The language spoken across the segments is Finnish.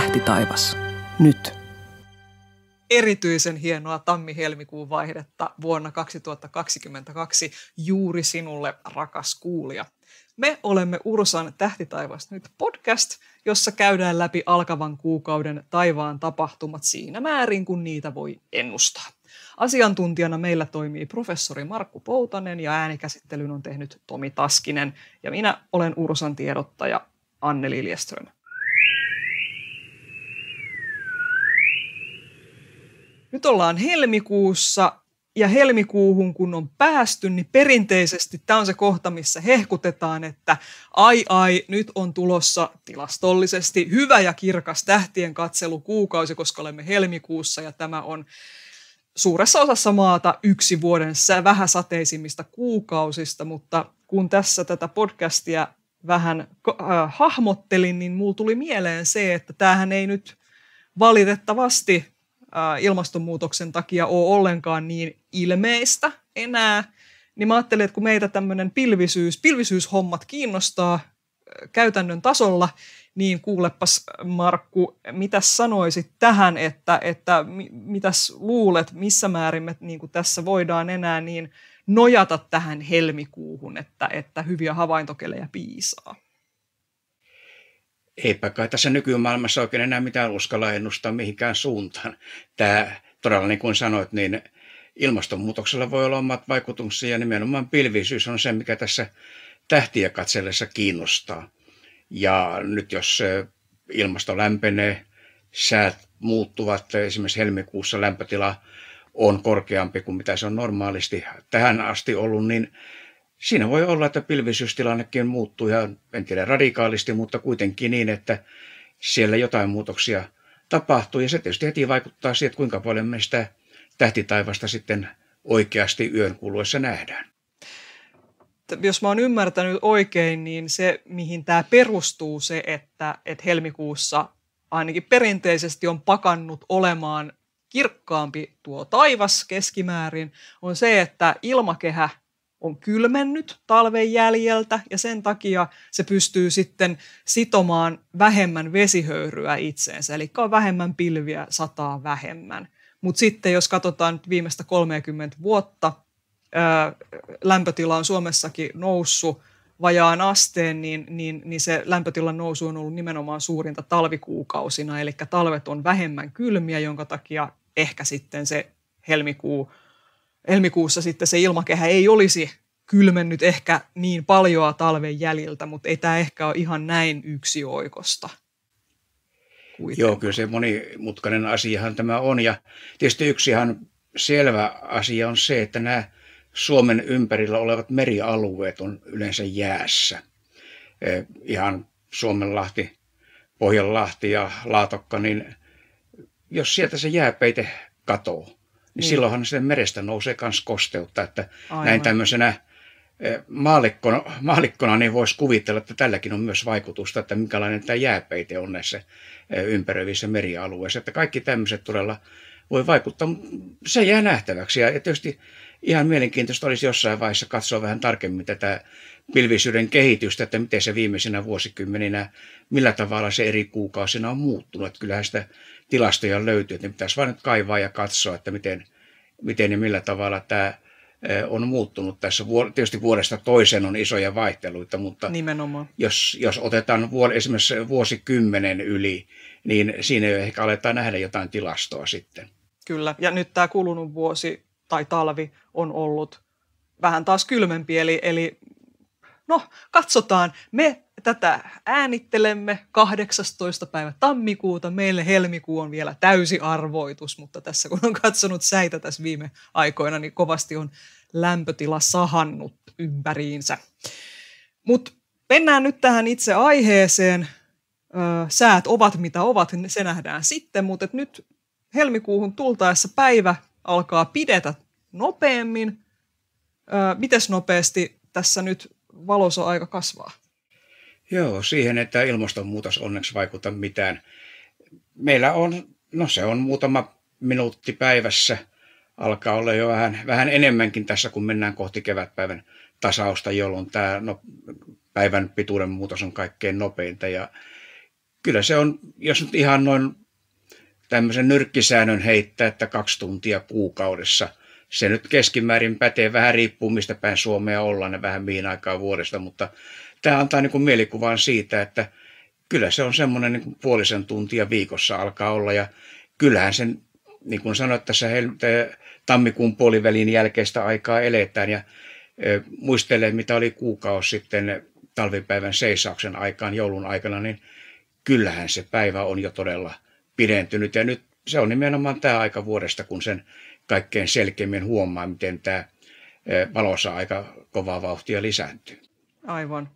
Tähti taivas. Nyt. Erityisen hienoa tammi-helmikuun vaihdetta vuonna 2022 juuri sinulle, rakas kuulija. Me olemme Ursan Tähtitaivas nyt podcast, jossa käydään läpi alkavan kuukauden taivaan tapahtumat siinä määrin, kun niitä voi ennustaa. Asiantuntijana meillä toimii professori Markku Poutanen ja äänikäsittelyn on tehnyt Tomi Taskinen ja minä olen Ursan tiedottaja Anneli Liljeström. Nyt ollaan helmikuussa ja helmikuuhun kun on päästy, niin perinteisesti tämä on se kohta, missä hehkutetaan, että ai ai, nyt on tulossa tilastollisesti hyvä ja kirkas tähtien katselu kuukausi, koska olemme helmikuussa ja tämä on suuressa osassa maata yksi vuoden sateisimmista kuukausista, mutta kun tässä tätä podcastia vähän äh, hahmottelin, niin mulla tuli mieleen se, että tämähän ei nyt valitettavasti ilmastonmuutoksen takia ole ollenkaan niin ilmeistä enää, niin mä ajattelin, että kun meitä tämmöinen pilvisyys, pilvisyyshommat kiinnostaa käytännön tasolla, niin kuulepas Markku, mitä sanoisit tähän, että, että mitäs luulet, missä määrin me niin kuin tässä voidaan enää niin nojata tähän helmikuuhun, että, että hyviä havaintokelejä piisaa? eipä kai tässä nykymaailmassa oikein enää mitään uskalla ennustaa mihinkään suuntaan. Tämä todella niin kuin sanoit, niin ilmastonmuutoksella voi olla omat vaikutuksia ja nimenomaan pilvisyys on se, mikä tässä tähtiä katsellessa kiinnostaa. Ja nyt jos ilmasto lämpenee, säät muuttuvat, esimerkiksi helmikuussa lämpötila on korkeampi kuin mitä se on normaalisti tähän asti ollut, niin siinä voi olla, että pilvisyystilannekin muuttuu ihan, en tiedä radikaalisti, mutta kuitenkin niin, että siellä jotain muutoksia tapahtuu. Ja se tietysti heti vaikuttaa siihen, että kuinka paljon me sitä tähtitaivasta sitten oikeasti yön kuluessa nähdään. Jos mä oon ymmärtänyt oikein, niin se, mihin tämä perustuu, se, että, että helmikuussa ainakin perinteisesti on pakannut olemaan kirkkaampi tuo taivas keskimäärin, on se, että ilmakehä on kylmennyt talven jäljeltä ja sen takia se pystyy sitten sitomaan vähemmän vesihöyryä itseensä, eli on vähemmän pilviä, sataa vähemmän. Mutta sitten jos katsotaan nyt viimeistä 30 vuotta, ää, lämpötila on Suomessakin noussut vajaan asteen, niin, niin, niin se lämpötilan nousu on ollut nimenomaan suurinta talvikuukausina, eli talvet on vähemmän kylmiä, jonka takia ehkä sitten se helmikuu – helmikuussa sitten se ilmakehä ei olisi kylmennyt ehkä niin paljoa talven jäljiltä, mutta ei tämä ehkä ole ihan näin yksioikosta. Kuitenkaan. Joo, kyllä se monimutkainen asiahan tämä on. Ja tietysti yksi ihan selvä asia on se, että nämä Suomen ympärillä olevat merialueet on yleensä jäässä. E, ihan Suomenlahti, Pohjanlahti ja Laatokka, niin jos sieltä se jääpeite katoaa, niin, niin. silloinhan sen merestä nousee myös kosteutta. Että Aivan. näin tämmöisenä eh, maalikkona maalikkona niin voisi kuvitella, että tälläkin on myös vaikutusta, että minkälainen tämä jääpeite on näissä eh, ympäröivissä merialueissa. Että kaikki tämmöiset todella voi vaikuttaa, mutta se jää nähtäväksi. Ja tietysti ihan mielenkiintoista olisi jossain vaiheessa katsoa vähän tarkemmin tätä pilvisyyden kehitystä, että miten se viimeisenä vuosikymmeninä, millä tavalla se eri kuukausina on muuttunut. Että kyllähän sitä tilastoja löytyy, että ne pitäisi vain nyt kaivaa ja katsoa, että miten, miten ja millä tavalla tämä on muuttunut tässä. Tietysti vuodesta toiseen on isoja vaihteluita, mutta Nimenomaan. Jos, jos otetaan vuosi, esimerkiksi vuosikymmenen yli, niin siinä jo ehkä aletaan nähdä jotain tilastoa sitten. Kyllä, ja nyt tämä kulunut vuosi tai talvi on ollut vähän taas kylmempi, eli, eli no katsotaan, me tätä äänittelemme 18. päivä tammikuuta. Meille helmikuu on vielä täysi arvoitus, mutta tässä kun on katsonut säitä tässä viime aikoina, niin kovasti on lämpötila sahannut ympäriinsä. Mutta mennään nyt tähän itse aiheeseen. Säät ovat mitä ovat, niin se nähdään sitten, mutta nyt helmikuuhun tultaessa päivä alkaa pidetä nopeammin. Mites nopeasti tässä nyt valossa aika kasvaa. Joo, siihen, että ilmastonmuutos onneksi vaikuta mitään. Meillä on, no se on muutama minuutti päivässä, alkaa olla jo vähän, vähän enemmänkin tässä, kun mennään kohti kevätpäivän tasausta, jolloin tämä no, päivän pituuden muutos on kaikkein nopeinta. Ja kyllä se on, jos nyt ihan noin tämmöisen nyrkkisäännön heittää, että kaksi tuntia kuukaudessa – se nyt keskimäärin pätee, vähän riippuu mistä päin Suomea ollaan ja vähän mihin aikaan vuodesta, mutta tämä antaa niin kuin mielikuvan siitä, että kyllä se on semmoinen niin puolisen tuntia viikossa alkaa olla ja kyllähän sen, niin kuin sanoit, tässä tammikuun puolivälin jälkeistä aikaa eletään ja muistelee, mitä oli kuukausi sitten talvipäivän seisauksen aikaan joulun aikana, niin kyllähän se päivä on jo todella pidentynyt ja nyt se on nimenomaan tämä aika vuodesta, kun sen kaikkein selkeimmin huomaa, miten tämä valossa aika kovaa vauhtia lisääntyy. Aivan.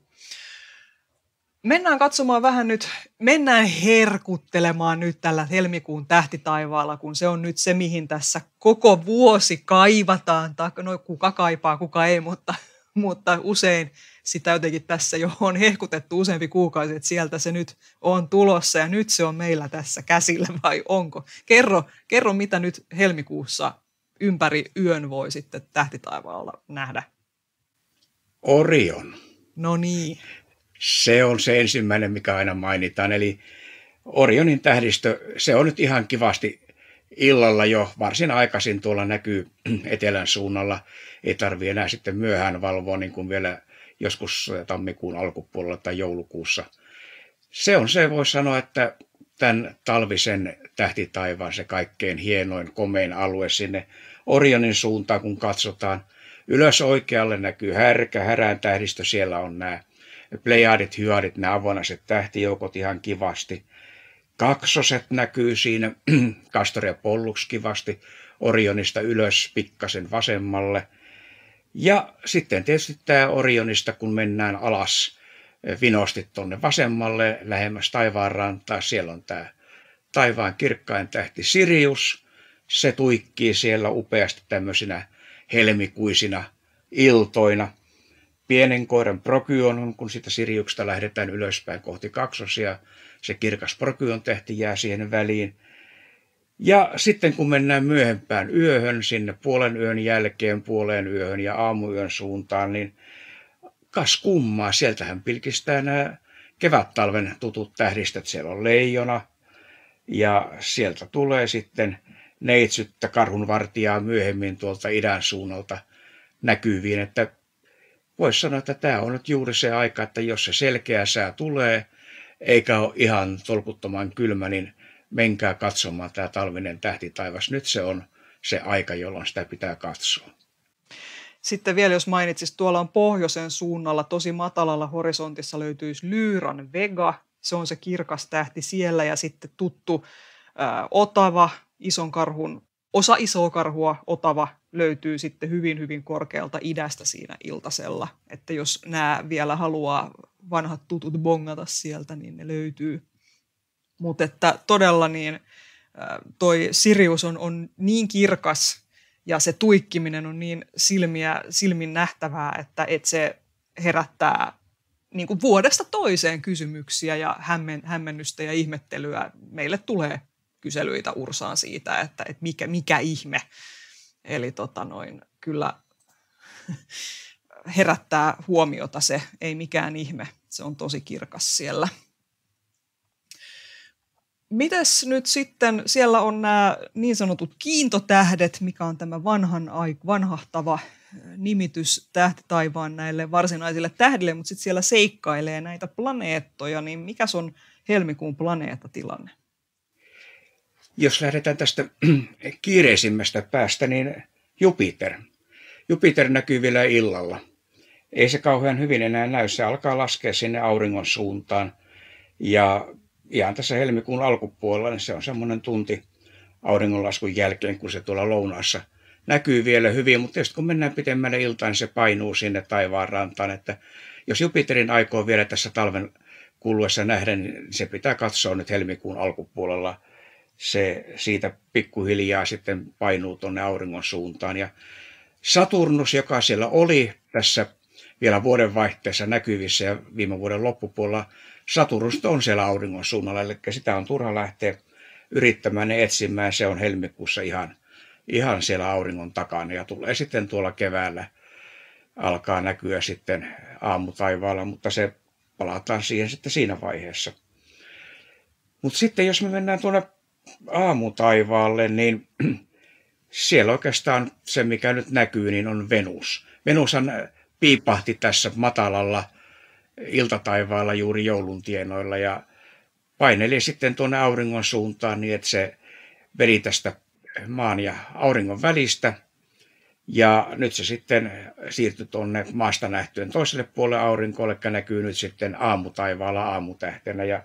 Mennään katsomaan vähän nyt, mennään herkuttelemaan nyt tällä helmikuun tähtitaivaalla, kun se on nyt se, mihin tässä koko vuosi kaivataan, tai no kuka kaipaa, kuka ei, mutta mutta usein sitä jotenkin tässä jo on hehkutettu useampi kuukausi, että sieltä se nyt on tulossa ja nyt se on meillä tässä käsillä vai onko? Kerro, kerro mitä nyt helmikuussa ympäri yön voi sitten tähtitaivaalla nähdä. Orion. No niin. Se on se ensimmäinen, mikä aina mainitaan. Eli Orionin tähdistö, se on nyt ihan kivasti illalla jo varsin aikaisin tuolla näkyy etelän suunnalla. Ei tarvi enää sitten myöhään valvoa niin kuin vielä joskus tammikuun alkupuolella tai joulukuussa. Se on se, voi sanoa, että tämän talvisen tähtitaivaan se kaikkein hienoin, komein alue sinne Orionin suuntaan, kun katsotaan. Ylös oikealle näkyy härkä, härän tähdistö, siellä on nämä Plejadit, Hyadit, nämä avonaiset tähtijoukot ihan kivasti kaksoset näkyy siinä, Kastor ja Pollux kivasti Orionista ylös pikkasen vasemmalle. Ja sitten tietysti tämä Orionista, kun mennään alas eh, vinosti tuonne vasemmalle, lähemmäs taivaanrantaa, siellä on tämä taivaan kirkkain tähti Sirius. Se tuikkii siellä upeasti tämmöisinä helmikuisina iltoina. Pienen koiran Prokyon, kun sitä Siriuksesta lähdetään ylöspäin kohti kaksosia, se kirkas prokyon tähti jää siihen väliin. Ja sitten kun mennään myöhempään yöhön, sinne puolen yön jälkeen, puoleen yöhön ja aamuyön suuntaan, niin kas kummaa, sieltähän pilkistää nämä kevättalven tutut tähdistöt. Siellä on leijona ja sieltä tulee sitten neitsyttä karhunvartijaa myöhemmin tuolta idän suunnalta näkyviin, että voisi sanoa, että tämä on nyt juuri se aika, että jos se selkeä sää tulee – eikä ole ihan tolkuttoman kylmä, niin menkää katsomaan tämä talvinen tähti taivas. Nyt se on se aika, jolloin sitä pitää katsoa. Sitten vielä jos mainitsis, tuolla on pohjoisen suunnalla tosi matalalla horisontissa löytyisi Lyyran Vega. Se on se kirkas tähti siellä ja sitten tuttu ää, Otava, ison karhun Osa isoa karhua, otava, löytyy sitten hyvin, hyvin korkealta idästä siinä iltasella. Että jos nämä vielä haluaa vanhat tutut bongata sieltä, niin ne löytyy. Mutta että todella niin toi Sirius on, on niin kirkas ja se tuikkiminen on niin silmiä, silmin nähtävää, että, että se herättää niin kuin vuodesta toiseen kysymyksiä ja hämmen, hämmennystä ja ihmettelyä meille tulee kyselyitä Ursaan siitä, että, että mikä, mikä ihme. Eli tota noin, kyllä herättää huomiota se, ei mikään ihme. Se on tosi kirkas siellä. Mites nyt sitten, siellä on nämä niin sanotut kiintotähdet, mikä on tämä vanhan, vanhahtava nimitys tähtitaivaan näille varsinaisille tähdille, mutta sitten siellä seikkailee näitä planeettoja, niin mikä on helmikuun planeettatilanne? Jos lähdetään tästä kiireisimmästä päästä, niin Jupiter. Jupiter näkyy vielä illalla. Ei se kauhean hyvin enää näy, se alkaa laskea sinne auringon suuntaan. Ja ihan tässä helmikuun alkupuolella, niin se on semmoinen tunti auringonlaskun jälkeen, kun se tuolla lounaassa näkyy vielä hyvin, mutta sitten kun mennään pitemmälle iltaan, niin se painuu sinne taivaan rantaan, että jos Jupiterin aikoo vielä tässä talven kuluessa nähdä, niin se pitää katsoa nyt helmikuun alkupuolella se siitä pikkuhiljaa sitten painuu tuonne auringon suuntaan. Ja Saturnus, joka siellä oli tässä vielä vuoden vaihteessa näkyvissä ja viime vuoden loppupuolella, Saturnus on siellä auringon suunnalla, eli sitä on turha lähteä yrittämään ja etsimään. Se on helmikuussa ihan, ihan siellä auringon takana ja tulee sitten tuolla keväällä alkaa näkyä sitten aamutaivaalla, mutta se palataan siihen sitten siinä vaiheessa. Mutta sitten jos me mennään tuonne aamutaivaalle, niin siellä oikeastaan se, mikä nyt näkyy, niin on Venus. Venushan piipahti tässä matalalla iltataivaalla juuri joulun tienoilla ja paineli sitten tuonne auringon suuntaan niin, että se veri tästä maan ja auringon välistä. Ja nyt se sitten siirtyi tuonne maasta nähtyen toiselle puolelle aurinkoon, eli näkyy nyt sitten aamutaivaalla aamutähtenä. Ja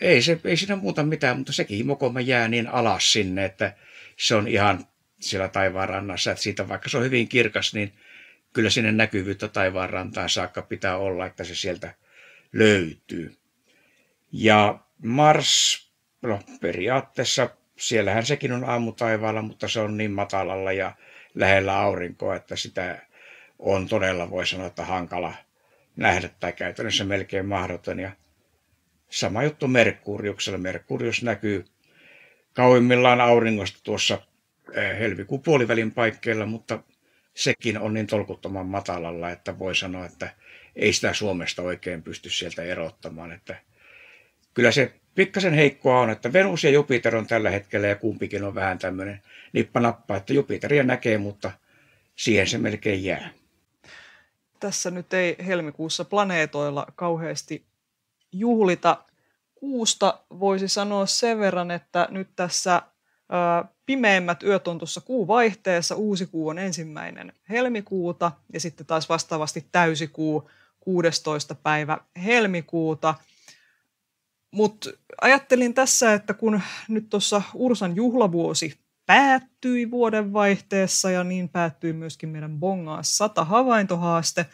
ei, se, ei siinä muuta mitään, mutta sekin himokomme jää niin alas sinne, että se on ihan siellä taivaan rannassa, että siitä vaikka se on hyvin kirkas, niin kyllä sinne näkyvyyttä taivaan rantaan saakka pitää olla, että se sieltä löytyy. Ja Mars, no periaatteessa siellähän sekin on aamutaivaalla, mutta se on niin matalalla ja lähellä aurinkoa, että sitä on todella, voi sanoa, että hankala nähdä tai käytännössä melkein mahdoton. Ja Sama juttu Merkuriuksella. Merkurius näkyy kauimmillaan auringosta tuossa eh, helmikuun puolivälin paikkeilla, mutta sekin on niin tolkuttoman matalalla, että voi sanoa, että ei sitä Suomesta oikein pysty sieltä erottamaan. Että kyllä se pikkasen heikkoa on, että Venus ja Jupiter on tällä hetkellä ja kumpikin on vähän tämmöinen nippanappa, että Jupiteria näkee, mutta siihen se melkein jää. Tässä nyt ei helmikuussa planeetoilla kauheasti juhlita. Kuusta voisi sanoa sen verran, että nyt tässä pimeimmät yöt on tuossa kuun vaihteessa. Uusi kuu on ensimmäinen helmikuuta ja sitten taas vastaavasti täysikuu 16. päivä helmikuuta. Mutta ajattelin tässä, että kun nyt tuossa Ursan juhlavuosi päättyi vuoden vaihteessa ja niin päättyi myöskin meidän Bongaa 100 havaintohaaste,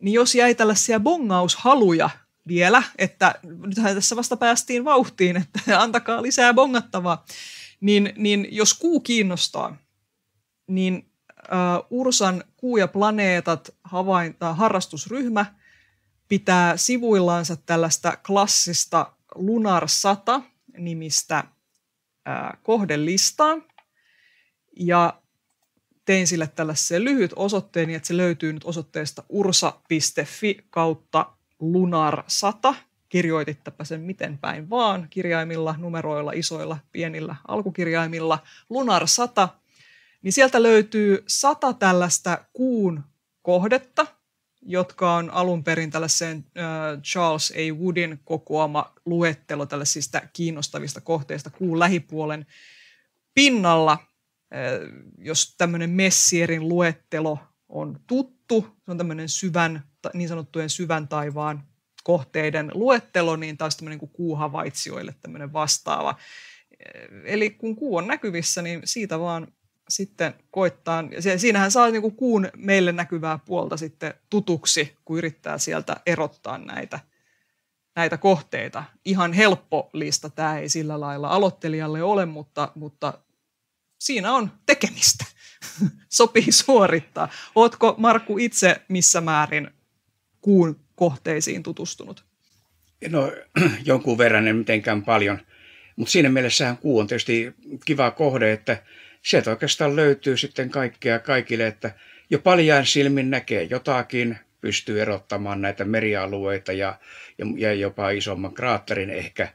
niin jos jäi tällaisia bongaushaluja vielä, että nythän tässä vasta päästiin vauhtiin, että antakaa lisää bongattavaa, niin, niin jos kuu kiinnostaa, niin uh, Ursan Kuu ja planeetat havainta, äh, harrastusryhmä pitää sivuillaansa tällaista klassista Lunar 100 nimistä uh, kohdelistaa. Ja tein sille tällaisen lyhyt osoitteen, niin että se löytyy nyt osoitteesta ursa.fi kautta Lunar 100. kirjoitittapa sen miten päin vaan, kirjaimilla, numeroilla, isoilla, pienillä alkukirjaimilla. Lunar 100, niin sieltä löytyy sata tällaista kuun kohdetta, jotka on alun perin tällaisen Charles A. Woodin kokoama luettelo tällaisista kiinnostavista kohteista kuun lähipuolen pinnalla. Jos tämmöinen Messierin luettelo on tuttu, se on tämmöinen syvän niin sanottujen syvän taivaan kohteiden luettelo, niin taas tämmöinen kuin kuuhavaitsijoille tämmöinen vastaava. Eh, eli kun kuu on näkyvissä, niin siitä vaan sitten koittaa, siinähän saa niin kuin kuun meille näkyvää puolta sitten tutuksi, kun yrittää sieltä erottaa näitä, näitä kohteita. Ihan helppo lista tämä ei sillä lailla aloittelijalle ole, mutta, mutta siinä on tekemistä. Sopii suorittaa. Ootko Markku itse missä määrin kuun kohteisiin tutustunut? No jonkun verran en mitenkään paljon, mutta siinä mielessähän kuu on tietysti kiva kohde, että sieltä oikeastaan löytyy sitten kaikkea kaikille, että jo paljain silmin näkee jotakin, pystyy erottamaan näitä merialueita ja, ja, ja jopa isomman kraatterin ehkä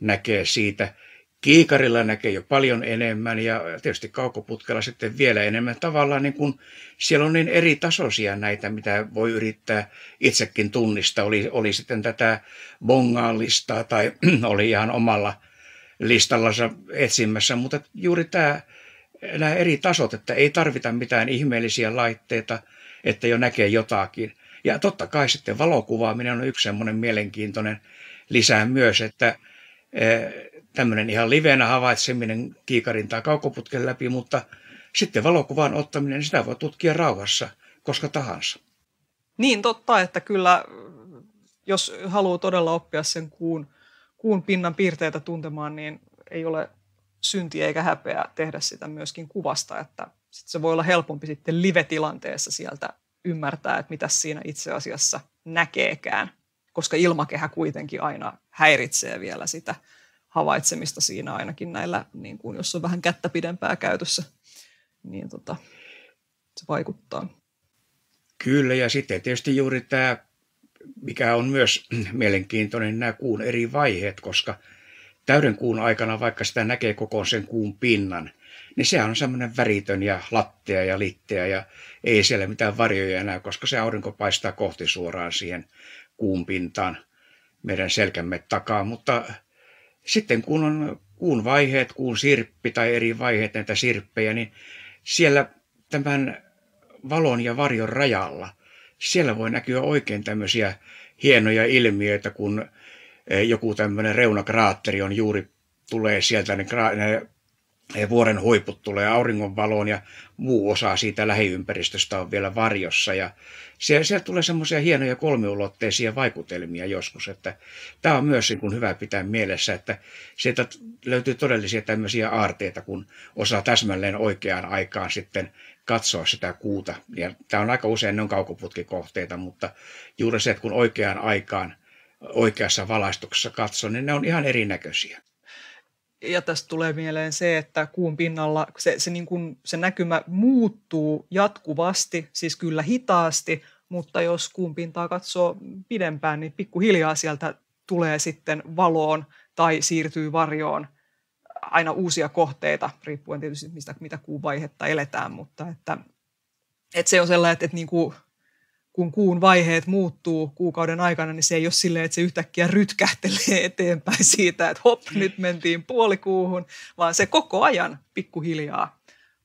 näkee siitä – Kiikarilla näkee jo paljon enemmän ja tietysti kaukoputkella sitten vielä enemmän. Tavallaan niin kun siellä on niin eri tasoisia näitä, mitä voi yrittää itsekin tunnistaa. Oli, oli sitten tätä bongaan listaa tai oli ihan omalla listallansa etsimässä, mutta juuri tämä, nämä eri tasot, että ei tarvita mitään ihmeellisiä laitteita, että jo näkee jotakin. Ja totta kai sitten valokuvaaminen on yksi semmoinen mielenkiintoinen lisää myös, että eh, tämmöinen ihan livenä havaitseminen kiikarin tai kaukoputken läpi, mutta sitten valokuvan ottaminen, sitä voi tutkia rauhassa koska tahansa. Niin totta, että kyllä jos haluaa todella oppia sen kuun, kuun pinnan piirteitä tuntemaan, niin ei ole syntiä eikä häpeä tehdä sitä myöskin kuvasta, että sit se voi olla helpompi sitten live-tilanteessa sieltä ymmärtää, että mitä siinä itse asiassa näkeekään, koska ilmakehä kuitenkin aina häiritsee vielä sitä havaitsemista siinä ainakin näillä, niin kuin, jos on vähän kättä pidempää käytössä, niin tota, se vaikuttaa. Kyllä, ja sitten tietysti juuri tämä, mikä on myös mielenkiintoinen, nämä kuun eri vaiheet, koska täyden kuun aikana, vaikka sitä näkee koko sen kuun pinnan, niin sehän on semmoinen väritön ja lattea ja litteä ja ei siellä mitään varjoja enää, koska se aurinko paistaa kohti suoraan siihen kuun pintaan meidän selkämme takaa, mutta sitten kun on kuun vaiheet, kuun sirppi tai eri vaiheet näitä sirppejä, niin siellä tämän valon ja varjon rajalla, siellä voi näkyä oikein tämmöisiä hienoja ilmiöitä, kun eh, joku tämmöinen reunakraatteri on juuri tulee sieltä, niin ne ja vuoren huiput tulee auringonvaloon ja muu osa siitä lähiympäristöstä on vielä varjossa. Ja siellä, siellä tulee semmoisia hienoja kolmiulotteisia vaikutelmia joskus, että tämä on myös niin kuin hyvä pitää mielessä, että sieltä löytyy todellisia tämmöisiä aarteita, kun osaa täsmälleen oikeaan aikaan sitten katsoa sitä kuuta. Ja tämä on aika usein, ne on kaukoputkikohteita, mutta juuri se, että kun oikeaan aikaan oikeassa valaistuksessa katsoo, niin ne on ihan erinäköisiä ja tästä tulee mieleen se, että kuun pinnalla se, se, niin kuin, se näkymä muuttuu jatkuvasti, siis kyllä hitaasti, mutta jos kuun pintaa katsoo pidempään, niin pikkuhiljaa sieltä tulee sitten valoon tai siirtyy varjoon aina uusia kohteita, riippuen tietysti mistä, mitä kuun vaihetta eletään, mutta että, että se on sellainen, että, että niin kuin kun kuun vaiheet muuttuu kuukauden aikana, niin se ei ole silleen, että se yhtäkkiä rytkähtelee eteenpäin siitä, että hop, nyt mentiin puolikuuhun, vaan se koko ajan pikkuhiljaa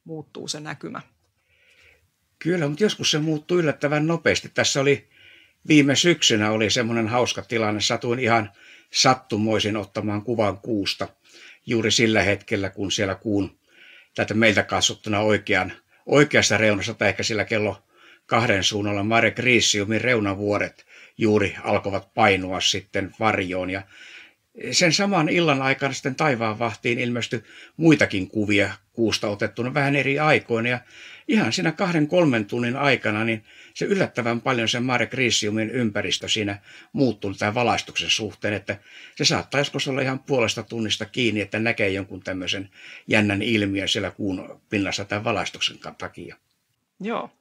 muuttuu se näkymä. Kyllä, mutta joskus se muuttuu yllättävän nopeasti. Tässä oli viime syksynä oli semmoinen hauska tilanne. Satuin ihan sattumoisin ottamaan kuvan kuusta juuri sillä hetkellä, kun siellä kuun tätä meiltä katsottuna oikean, oikeasta reunassa tai ehkä sillä kello kahden suunnalla Mare Grisiumin reunavuoret juuri alkoivat painua sitten varjoon ja sen saman illan aikana sitten taivaan vahtiin ilmestyi muitakin kuvia kuusta otettuna vähän eri aikoina ja ihan siinä kahden kolmen tunnin aikana niin se yllättävän paljon sen Mare Grisiumin ympäristö siinä muuttui tämän valaistuksen suhteen, että se saattaa joskus olla ihan puolesta tunnista kiinni, että näkee jonkun tämmöisen jännän ilmiön siellä kuun pinnassa tämän valaistuksen takia. Joo,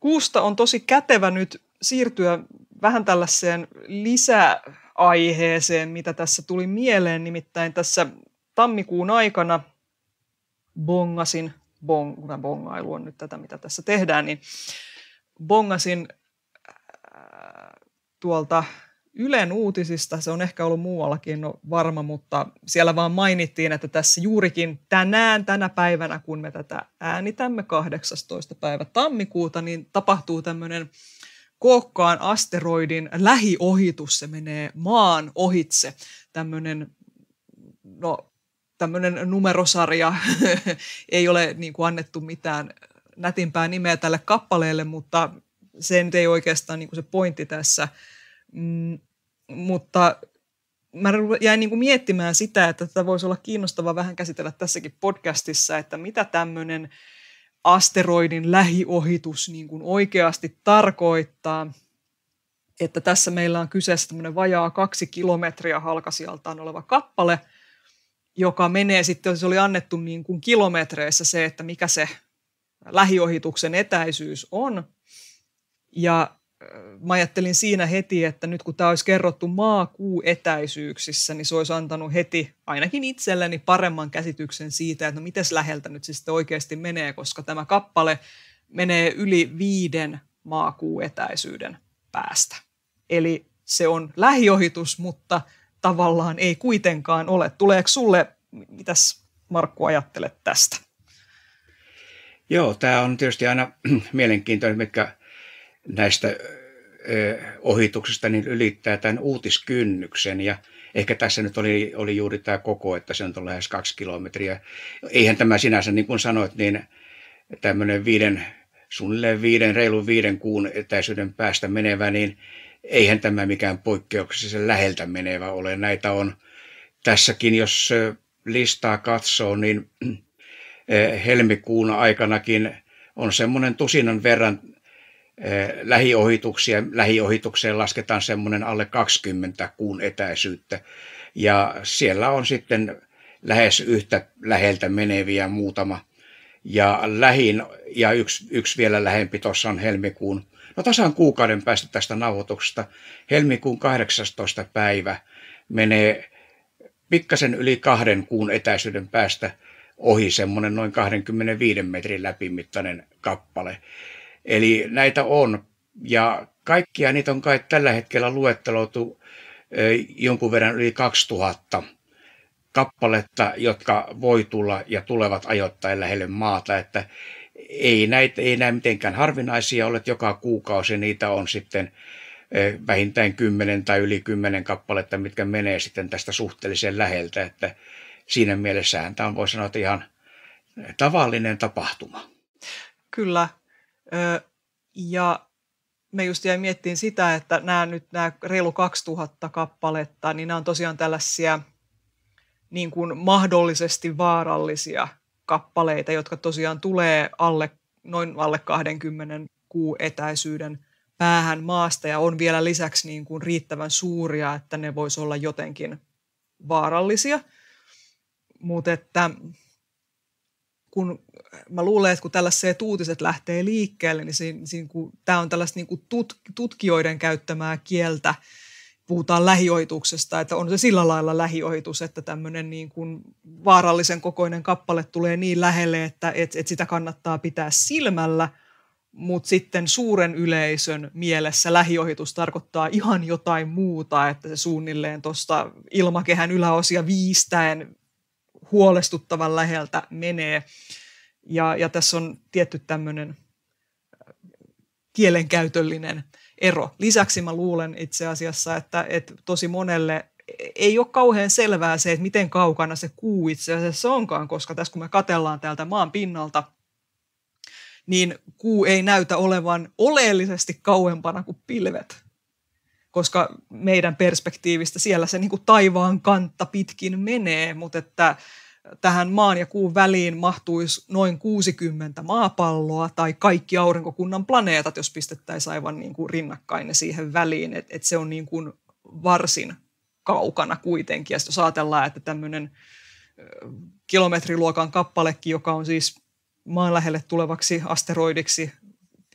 kuusta on tosi kätevä nyt siirtyä vähän tällaiseen lisäaiheeseen, mitä tässä tuli mieleen. Nimittäin tässä tammikuun aikana bongasin, bong, kun bongailu on nyt tätä, mitä tässä tehdään, niin bongasin äh, tuolta Ylen uutisista, se on ehkä ollut muuallakin no varma, mutta siellä vaan mainittiin, että tässä juurikin tänään, tänä päivänä, kun me tätä äänitämme 18. päivä tammikuuta, niin tapahtuu tämmöinen kookkaan asteroidin lähiohitus, se menee maan ohitse, tämmöinen, no tämmöinen numerosarja, ei ole niin kuin annettu mitään nätimpää nimeä tälle kappaleelle, mutta se ei oikeastaan niin kuin se pointti tässä Mm, mutta mä jäin niin kuin miettimään sitä, että tätä voisi olla kiinnostava vähän käsitellä tässäkin podcastissa, että mitä tämmöinen asteroidin lähiohitus niin kuin oikeasti tarkoittaa. Että tässä meillä on kyseessä tämmöinen vajaa kaksi kilometriä halkasijaltaan oleva kappale, joka menee sitten, se oli annettu niin kuin kilometreissä se, että mikä se lähiohituksen etäisyys on. Ja mä ajattelin siinä heti, että nyt kun tämä olisi kerrottu maakuuetäisyyksissä, niin se olisi antanut heti ainakin itselleni paremman käsityksen siitä, että no mites läheltä nyt siis oikeasti menee, koska tämä kappale menee yli viiden maakuuetäisyyden päästä. Eli se on lähiohitus, mutta tavallaan ei kuitenkaan ole. Tuleeko sulle, mitäs Markku ajattelet tästä? Joo, tämä on tietysti aina mielenkiintoinen, mitkä näistä ohituksista niin ylittää tämän uutiskynnyksen ja ehkä tässä nyt oli, oli juuri tämä koko, että se on lähes kaksi kilometriä. Eihän tämä sinänsä, niin kuin sanoit, niin tämmöinen viiden, suunnilleen viiden, reilun viiden kuun etäisyyden päästä menevä, niin eihän tämä mikään poikkeuksellisen läheltä menevä ole. Näitä on tässäkin, jos listaa katsoo, niin helmikuun aikanakin on semmoinen tusinan verran lähiohituksia. Lähiohitukseen lasketaan semmoinen alle 20 kuun etäisyyttä. Ja siellä on sitten lähes yhtä läheltä meneviä muutama. Ja lähin ja yksi, yksi vielä lähempi tuossa on helmikuun, no tasan kuukauden päästä tästä nauhoituksesta, helmikuun 18. päivä menee pikkasen yli kahden kuun etäisyyden päästä ohi semmoinen noin 25 metrin läpimittainen kappale. Eli näitä on. Ja kaikkia niitä on kai tällä hetkellä luetteloitu jonkun verran yli 2000 kappaletta, jotka voi tulla ja tulevat ajoittain lähelle maata. Että ei näitä, ei näitä mitenkään harvinaisia ole, että joka kuukausi niitä on sitten vähintään 10 tai yli 10 kappaletta, mitkä menee sitten tästä suhteellisen läheltä, että siinä mielessähän tämä on voi sanoa, että ihan tavallinen tapahtuma. Kyllä, ja me just jäin miettimään sitä, että nämä nyt nämä reilu 2000 kappaletta, niin nämä on tosiaan tällaisia niin kuin mahdollisesti vaarallisia kappaleita, jotka tosiaan tulee alle, noin alle 20 kuu etäisyyden päähän maasta ja on vielä lisäksi niin kuin riittävän suuria, että ne voisi olla jotenkin vaarallisia. Mutta että kun mä luulen, että kun tällaiset uutiset lähtee liikkeelle, niin siinä, siinä kun, tämä on tällaista niin kuin tutkijoiden käyttämää kieltä, puhutaan lähioituksesta, että on se sillä lailla lähioitus, että tämmöinen niin kuin vaarallisen kokoinen kappale tulee niin lähelle, että et, et sitä kannattaa pitää silmällä, mutta sitten suuren yleisön mielessä lähiohitus tarkoittaa ihan jotain muuta, että se suunnilleen tuosta ilmakehän yläosia viistäen huolestuttavan läheltä menee. Ja, ja tässä on tietty tämmöinen äh, kielenkäytöllinen ero. Lisäksi mä luulen itse asiassa, että, että tosi monelle ei ole kauhean selvää se, että miten kaukana se kuu itse asiassa onkaan, koska tässä kun me katellaan täältä maan pinnalta, niin kuu ei näytä olevan oleellisesti kauempana kuin pilvet, koska meidän perspektiivistä siellä se niin kuin taivaan kantta pitkin menee, mutta että tähän maan ja kuun väliin mahtuisi noin 60 maapalloa tai kaikki aurinkokunnan planeetat, jos pistettäisiin aivan niin kuin rinnakkain ne siihen väliin. Et, et se on niin kuin varsin kaukana kuitenkin. Ja jos ajatellaan, että tämmöinen kilometriluokan kappalekin, joka on siis maan lähelle tulevaksi asteroidiksi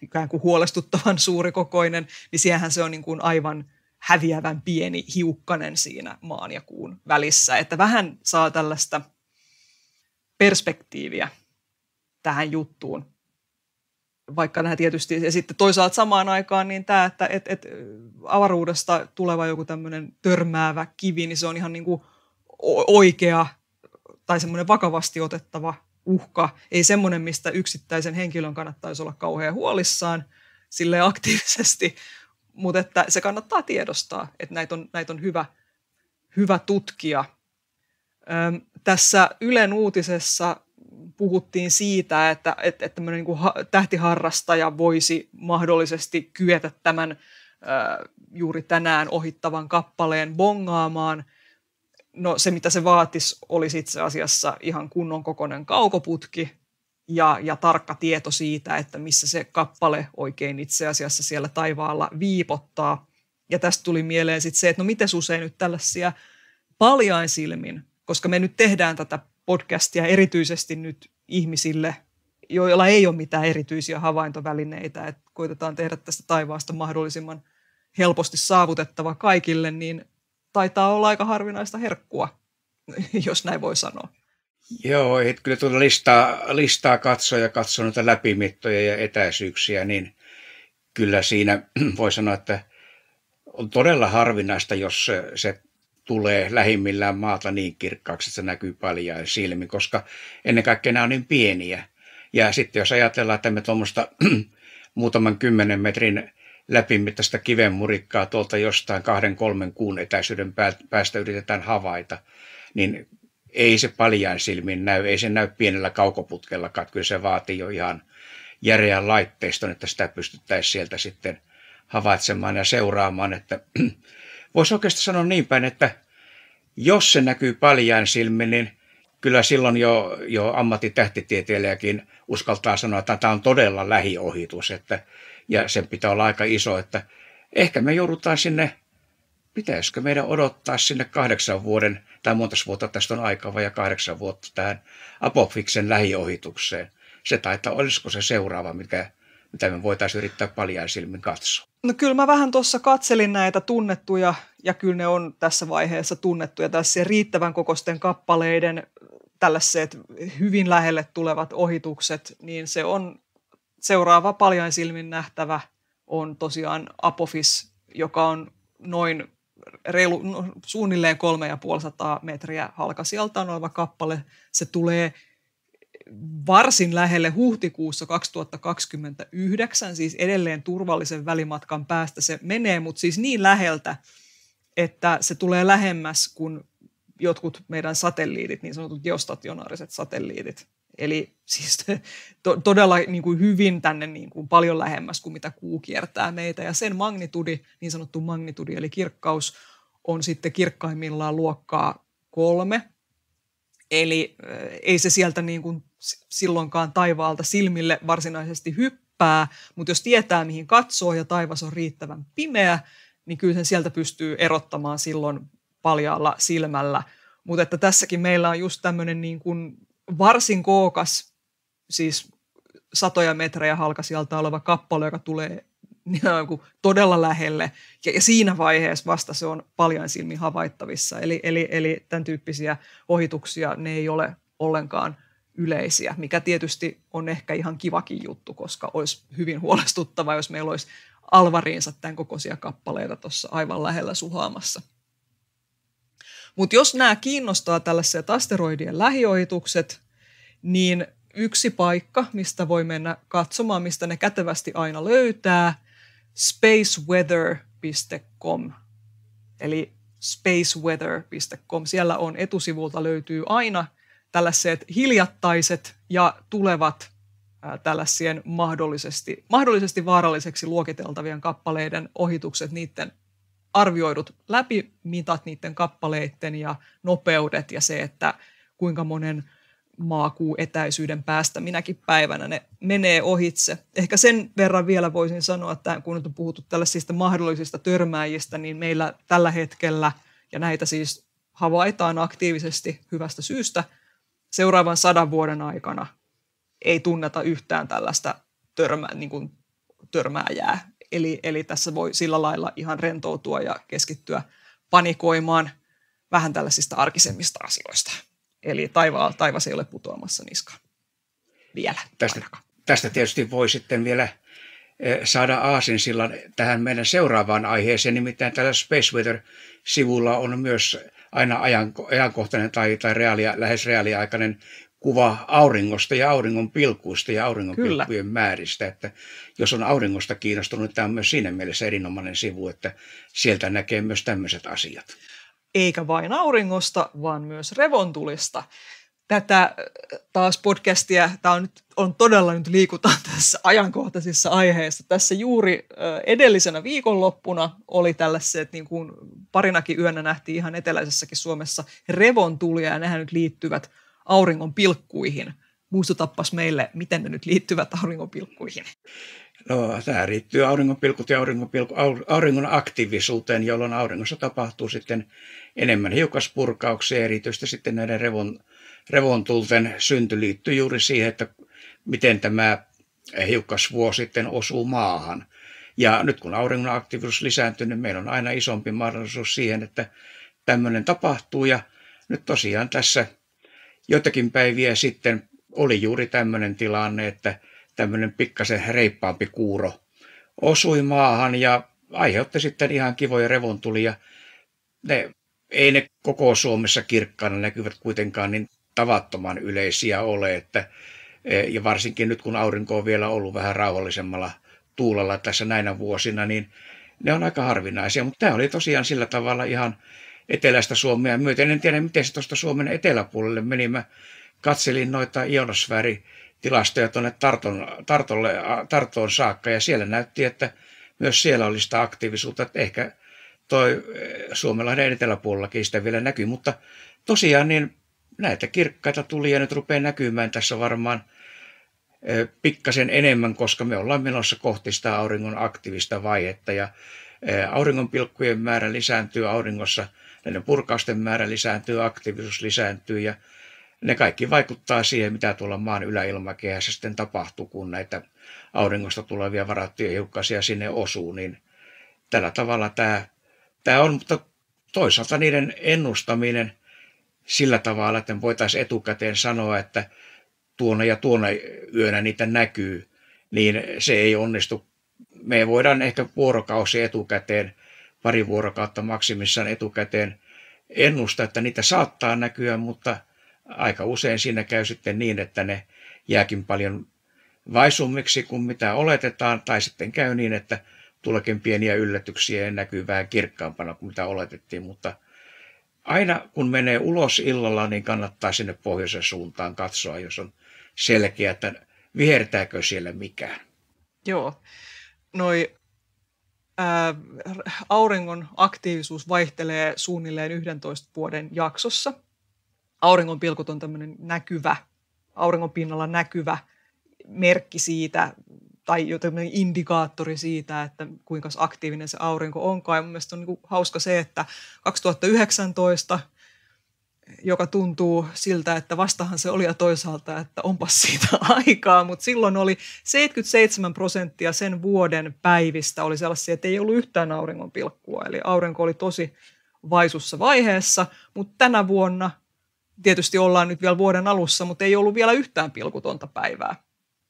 ikään kuin huolestuttavan suurikokoinen, niin siehän se on niin kuin aivan häviävän pieni hiukkanen siinä maan ja kuun välissä. Että vähän saa tällaista – perspektiiviä tähän juttuun. Vaikka nämä tietysti, ja sitten toisaalta samaan aikaan niin tämä, että et, et avaruudesta tuleva joku tämmöinen törmäävä kivi, niin se on ihan niin kuin oikea tai semmoinen vakavasti otettava uhka. Ei semmoinen, mistä yksittäisen henkilön kannattaisi olla kauhean huolissaan sille aktiivisesti, mutta että se kannattaa tiedostaa, että näitä on, näitä on hyvä, hyvä tutkia – tässä Ylen uutisessa puhuttiin siitä, että, että, että tämmöinen niin tähtiharrastaja voisi mahdollisesti kyetä tämän juuri tänään ohittavan kappaleen bongaamaan. No se, mitä se vaatisi, olisi itse asiassa ihan kunnon kokoinen kaukoputki ja, ja tarkka tieto siitä, että missä se kappale oikein itse asiassa siellä taivaalla viipottaa. Ja tästä tuli mieleen sitten se, että no miten usein nyt tällaisia paljain silmin koska me nyt tehdään tätä podcastia erityisesti nyt ihmisille, joilla ei ole mitään erityisiä havaintovälineitä, että koitetaan tehdä tästä taivaasta mahdollisimman helposti saavutettava kaikille, niin taitaa olla aika harvinaista herkkua, jos näin voi sanoa. Joo, et kyllä tuota listaa, listaa katsoja, katsoa noita läpimittoja ja etäisyyksiä, niin kyllä siinä voi sanoa, että on todella harvinaista, jos se tulee lähimmillään maata niin kirkkaaksi, että se näkyy paljon silmin, koska ennen kaikkea nämä on niin pieniä. Ja sitten jos ajatellaan, että me tuommoista muutaman kymmenen metrin läpimittaista kiven murikkaa tuolta jostain kahden, kolmen kuun etäisyyden päästä yritetään havaita, niin ei se paljain silmin näy, ei se näy pienellä kaukoputkella, kyllä se vaatii jo ihan järeän laitteiston, että sitä pystyttäisiin sieltä sitten havaitsemaan ja seuraamaan, että Voisi oikeastaan sanoa niin päin, että jos se näkyy paljain silmin, niin kyllä silloin jo, jo ammattitähtitieteilijäkin uskaltaa sanoa, että tämä on todella lähiohitus, että, ja sen pitää olla aika iso, että ehkä me joudutaan sinne, pitäisikö meidän odottaa sinne kahdeksan vuoden, tai monta vuotta tästä on aikaa, vai kahdeksan vuotta tähän Apopfiksen lähiohitukseen. Se taitaa, olisiko se seuraava, mikä mitä me voitaisiin yrittää paljaa silmin katsoa? No kyllä mä vähän tuossa katselin näitä tunnettuja, ja kyllä ne on tässä vaiheessa tunnettuja. Tässä riittävän kokosten kappaleiden tällaiset hyvin lähelle tulevat ohitukset, niin se on seuraava paljon silmin nähtävä on tosiaan Apophis, joka on noin reilu, no, suunnilleen 3,5 metriä halka sieltä on oleva kappale. Se tulee varsin lähelle huhtikuussa 2029, siis edelleen turvallisen välimatkan päästä se menee, mutta siis niin läheltä, että se tulee lähemmäs kuin jotkut meidän satelliitit, niin sanotut geostationaariset satelliitit. Eli siis to, todella niin kuin hyvin tänne niin kuin paljon lähemmäs kuin mitä kuu kiertää meitä. Ja sen magnitudi, niin sanottu magnitudi eli kirkkaus, on sitten kirkkaimmillaan luokkaa kolme. Eli eh, ei se sieltä niin kuin silloinkaan taivaalta silmille varsinaisesti hyppää, mutta jos tietää mihin katsoo ja taivas on riittävän pimeä, niin kyllä sen sieltä pystyy erottamaan silloin paljaalla silmällä. Mutta että tässäkin meillä on just tämmöinen niin kuin varsin kookas, siis satoja metrejä halka sieltä oleva kappale, joka tulee Niin todella lähelle. Ja, ja siinä vaiheessa vasta se on paljon silmin havaittavissa. Eli, eli, eli tämän tyyppisiä ohituksia ne ei ole ollenkaan yleisiä, mikä tietysti on ehkä ihan kivakin juttu, koska olisi hyvin huolestuttava, jos meillä olisi alvariinsa tämän kokoisia kappaleita tuossa aivan lähellä suhaamassa. Mutta jos nämä kiinnostaa tällaiset asteroidien lähiohitukset, niin yksi paikka, mistä voi mennä katsomaan, mistä ne kätevästi aina löytää, spaceweather.com. Eli spaceweather.com. Siellä on etusivulta löytyy aina tällaiset hiljattaiset ja tulevat tällaisien mahdollisesti, mahdollisesti vaaralliseksi luokiteltavien kappaleiden ohitukset, niiden arvioidut läpimitat niiden kappaleiden ja nopeudet ja se, että kuinka monen maakuu-etäisyyden päästä minäkin päivänä ne menee ohitse. Ehkä sen verran vielä voisin sanoa, että kun nyt on puhuttu tällaisista mahdollisista törmääjistä, niin meillä tällä hetkellä, ja näitä siis havaitaan aktiivisesti hyvästä syystä, seuraavan sadan vuoden aikana ei tunneta yhtään tällaista törmä, niin kuin törmääjää. Eli, eli tässä voi sillä lailla ihan rentoutua ja keskittyä panikoimaan vähän tällaisista arkisemmista asioista. Eli taiva, taivas ei ole putoamassa niskaan. Vielä. Tästä, tästä tietysti voi sitten vielä eh, saada aasin sillan tähän meidän seuraavaan aiheeseen, nimittäin tällä Space Weather-sivulla on myös aina ajankohtainen tai, tai reaalia, lähes reaaliaikainen kuva auringosta ja auringon pilkuista ja auringon Kyllä. pilkkujen määristä. Että jos on auringosta kiinnostunut, niin tämä on myös siinä mielessä erinomainen sivu, että sieltä näkee myös tämmöiset asiat eikä vain auringosta, vaan myös revontulista. Tätä äh, taas podcastia, tämä on, nyt, on todella nyt liikutaan tässä ajankohtaisissa aiheissa. Tässä juuri äh, edellisenä viikonloppuna oli tällaiset, niin kuin parinakin yönä nähtiin ihan eteläisessäkin Suomessa, revontulia ja nehän nyt liittyvät auringon pilkkuihin. Muistutappas meille, miten ne nyt liittyvät auringon pilkkuihin. No, tämä riittyy auringonpilkut ja auringonpilku, auringon aktiivisuuteen, jolloin auringossa tapahtuu sitten enemmän hiukaspurkauksia, Erityisesti sitten näiden revon, revontulten synty liittyy juuri siihen, että miten tämä hiukkasvuo sitten osuu maahan. Ja nyt kun auringon aktiivisuus lisääntyy, niin meillä on aina isompi mahdollisuus siihen, että tämmöinen tapahtuu. Ja nyt tosiaan tässä joitakin päiviä sitten oli juuri tämmöinen tilanne, että tämmöinen pikkasen reippaampi kuuro osui maahan ja aiheutti sitten ihan kivoja revontulia. Ne ei ne koko Suomessa kirkkaana näkyvät kuitenkaan niin tavattoman yleisiä ole, että, e, ja varsinkin nyt kun aurinko on vielä ollut vähän rauhallisemmalla tuulella tässä näinä vuosina, niin ne on aika harvinaisia, mutta tämä oli tosiaan sillä tavalla ihan etelästä Suomea myöten. En tiedä, miten se tuosta Suomen eteläpuolelle meni. Mä katselin noita ionosfääritilastoja tuonne Tarton, Tartolle, Tartoon saakka ja siellä näytti, että myös siellä oli sitä aktiivisuutta, että ehkä toi eh, Suomenlahden eteläpuolellakin sitä vielä näkyy, mutta tosiaan niin näitä kirkkaita ja nyt rupeaa näkymään tässä varmaan eh, pikkasen enemmän, koska me ollaan menossa kohti sitä auringon aktiivista vaihetta ja eh, auringonpilkkujen määrä lisääntyy auringossa, näiden purkausten määrä lisääntyy, aktiivisuus lisääntyy ja ne kaikki vaikuttaa siihen, mitä tuolla maan yläilmakehässä sitten tapahtuu, kun näitä auringosta tulevia varattuja hiukkasia sinne osuu, niin tällä tavalla tämä tämä on, mutta toisaalta niiden ennustaminen sillä tavalla, että voitaisiin etukäteen sanoa, että tuona ja tuona yönä niitä näkyy, niin se ei onnistu. Me voidaan ehkä vuorokausi etukäteen, pari vuorokautta maksimissaan etukäteen ennustaa, että niitä saattaa näkyä, mutta aika usein siinä käy sitten niin, että ne jääkin paljon vaisummiksi kuin mitä oletetaan, tai sitten käy niin, että tuleekin pieniä yllätyksiä ja näkyy vähän kirkkaampana kuin mitä oletettiin, mutta aina kun menee ulos illalla, niin kannattaa sinne pohjoisen suuntaan katsoa, jos on selkeä, että vihertääkö siellä mikään. Joo, noi ää, auringon aktiivisuus vaihtelee suunnilleen 11 vuoden jaksossa. Auringon pilkut on tämmöinen näkyvä, auringon pinnalla näkyvä merkki siitä, tai jotenkin indikaattori siitä, että kuinka aktiivinen se aurinko onkaan. Ja mun mielestä on niin kuin hauska se, että 2019 joka tuntuu siltä, että vastahan se oli ja toisaalta, että onpas siitä aikaa, mutta silloin oli 77 prosenttia sen vuoden päivistä oli sellaisia, että ei ollut yhtään auringonpilkkua, eli aurinko oli tosi vaisussa vaiheessa, mutta tänä vuonna tietysti ollaan nyt vielä vuoden alussa, mutta ei ollut vielä yhtään pilkutonta päivää.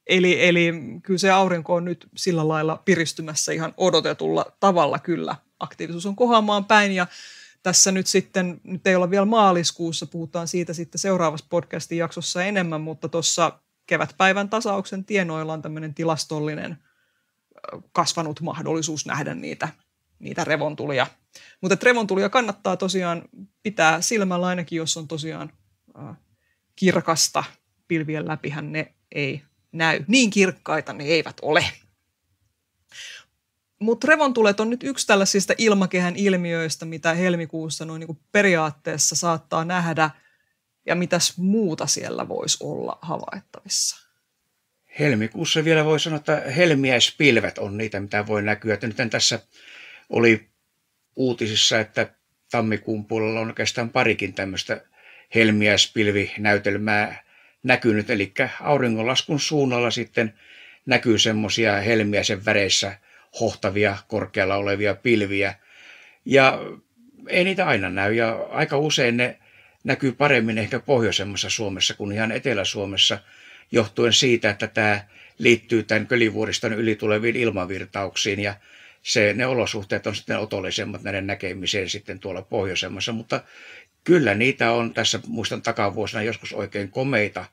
Eli, eli kyllä se aurinko on nyt sillä lailla piristymässä ihan odotetulla tavalla kyllä. Aktiivisuus on kohoamaan päin ja tässä nyt sitten, nyt ei olla vielä maaliskuussa, puhutaan siitä sitten seuraavassa podcastin jaksossa enemmän, mutta tuossa kevätpäivän tasauksen tienoilla on tämmöinen tilastollinen kasvanut mahdollisuus nähdä niitä, niitä revontulia. Mutta revontulia kannattaa tosiaan pitää silmällä ainakin, jos on tosiaan kirkasta pilvien läpihän ne ei näy. Niin kirkkaita ne eivät ole. Mutta revontulet on nyt yksi tällaisista ilmakehän ilmiöistä, mitä helmikuussa noin niin periaatteessa saattaa nähdä ja mitäs muuta siellä voisi olla havaittavissa. Helmikuussa vielä voi sanoa, että helmiäispilvet on niitä, mitä voi näkyä. nyt tässä oli uutisissa, että tammikuun puolella on oikeastaan parikin tämmöistä helmiäispilvinäytelmää näkynyt, eli auringonlaskun suunnalla sitten näkyy semmoisia sen väreissä hohtavia korkealla olevia pilviä. Ja ei niitä aina näy ja aika usein ne näkyy paremmin ehkä pohjoisemmassa Suomessa kuin ihan Etelä-Suomessa johtuen siitä, että tämä liittyy tämän kölivuoriston yli tuleviin ilmavirtauksiin ja se, ne olosuhteet on sitten otollisemmat näiden näkemiseen sitten tuolla pohjoisemmassa, mutta kyllä niitä on tässä, muistan takavuosina joskus oikein komeita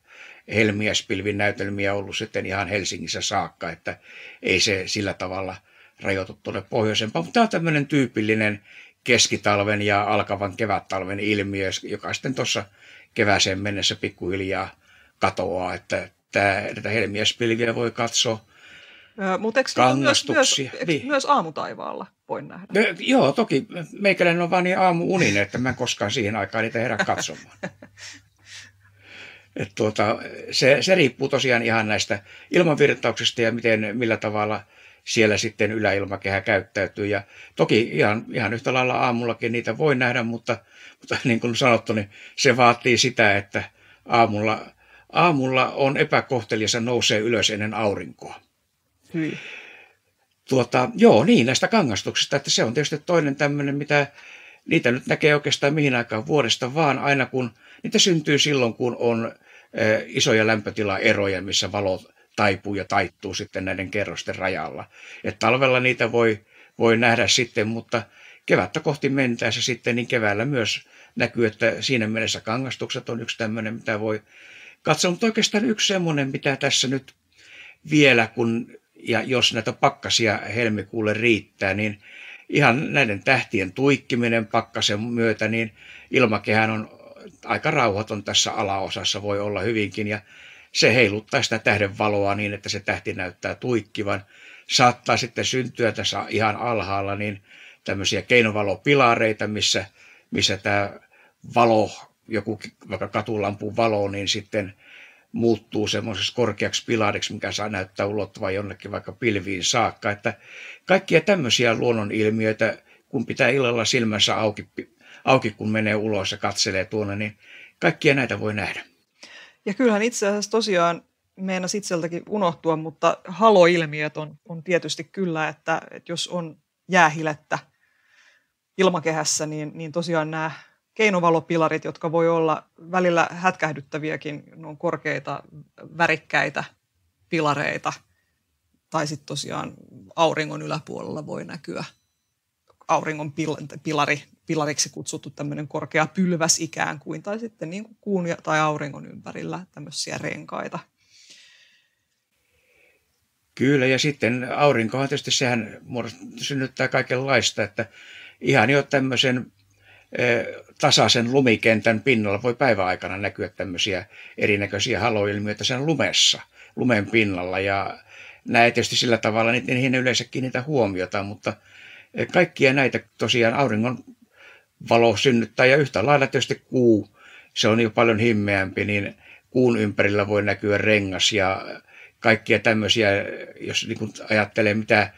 helmiäspilvin näytelmiä ollut sitten ihan Helsingissä saakka, että ei se sillä tavalla rajoitu tuonne pohjoisempaan, mutta tämä on tämmöinen tyypillinen keskitalven ja alkavan kevättalven ilmiö, joka sitten tuossa kevääseen mennessä pikkuhiljaa katoaa, että tämä, näitä helmiäspilviä voi katsoa mutta eikö myös, myös, niin. myös aamutaivaalla voi nähdä? Me, joo, toki. Meikäläinen on vaan niin aamuuninen, että mä en koskaan siihen aikaan niitä herää katsomaan. Et tuota, se, se riippuu tosiaan ihan näistä ilmanvirtauksista ja miten, millä tavalla siellä sitten yläilmakehä käyttäytyy. Ja toki ihan, ihan yhtä lailla aamullakin niitä voi nähdä, mutta, mutta niin kuin sanottu, niin se vaatii sitä, että aamulla, aamulla on epäkohteliassa nousee ylös ennen aurinkoa. Hmm. Tuota, joo, niin näistä kangastuksista, että se on tietysti toinen tämmöinen, mitä niitä nyt näkee oikeastaan mihin aikaan vuodesta, vaan aina kun niitä syntyy silloin, kun on e, isoja lämpötilaeroja, missä valo taipuu ja taittuu sitten näiden kerrosten rajalla. Et talvella niitä voi, voi nähdä sitten, mutta kevättä kohti mentäessä sitten, niin keväällä myös näkyy, että siinä mielessä kangastukset on yksi tämmöinen, mitä voi katsoa. Mutta oikeastaan yksi semmoinen, mitä tässä nyt vielä, kun ja jos näitä pakkasia helmikuulle riittää, niin ihan näiden tähtien tuikkiminen pakkasen myötä, niin ilmakehän on aika rauhaton tässä alaosassa, voi olla hyvinkin, ja se heiluttaa sitä tähden valoa niin, että se tähti näyttää tuikkivan. Saattaa sitten syntyä tässä ihan alhaalla niin tämmöisiä keinovalopilareita, missä, missä tämä valo, joku vaikka katulampun valo, niin sitten – muuttuu semmoisessa korkeaksi pilariksi, mikä saa näyttää ulottuvan jonnekin vaikka pilviin saakka. Että kaikkia tämmöisiä luonnonilmiöitä, kun pitää illalla silmänsä auki, auki kun menee ulos ja katselee tuonne, niin kaikkia näitä voi nähdä. Ja kyllähän itse asiassa tosiaan meinasi itseltäkin unohtua, mutta haloilmiöt on, on tietysti kyllä, että, että jos on jäähilettä ilmakehässä, niin, niin tosiaan nämä keinovalopilarit, jotka voi olla välillä hätkähdyttäviäkin, ne on korkeita, värikkäitä pilareita. Tai sitten tosiaan auringon yläpuolella voi näkyä auringon pilari, pilariksi kutsuttu tämmöinen korkea pylväs ikään kuin, tai sitten niin kuin kuun tai auringon ympärillä tämmöisiä renkaita. Kyllä, ja sitten aurinkohan tietysti sehän synnyttää kaikenlaista, että ihan jo tämmöisen tasaisen lumikentän pinnalla voi päiväaikana näkyä tämmöisiä erinäköisiä haloilmiöitä sen lumessa, lumen pinnalla. Ja näin tietysti sillä tavalla, niin niihin yleensä kiinnitä huomiota, mutta kaikkia näitä tosiaan auringon valo synnyttää ja yhtä lailla tietysti kuu, se on jo paljon himmeämpi, niin kuun ympärillä voi näkyä rengas ja kaikkia tämmöisiä, jos niin ajattelee mitä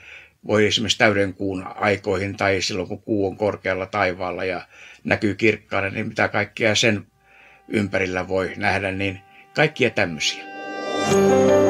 voi esimerkiksi täyden kuun aikoihin tai silloin kun kuu on korkealla taivaalla ja näkyy kirkkaana, niin mitä kaikkea sen ympärillä voi nähdä, niin kaikkia tämmöisiä. Thank you.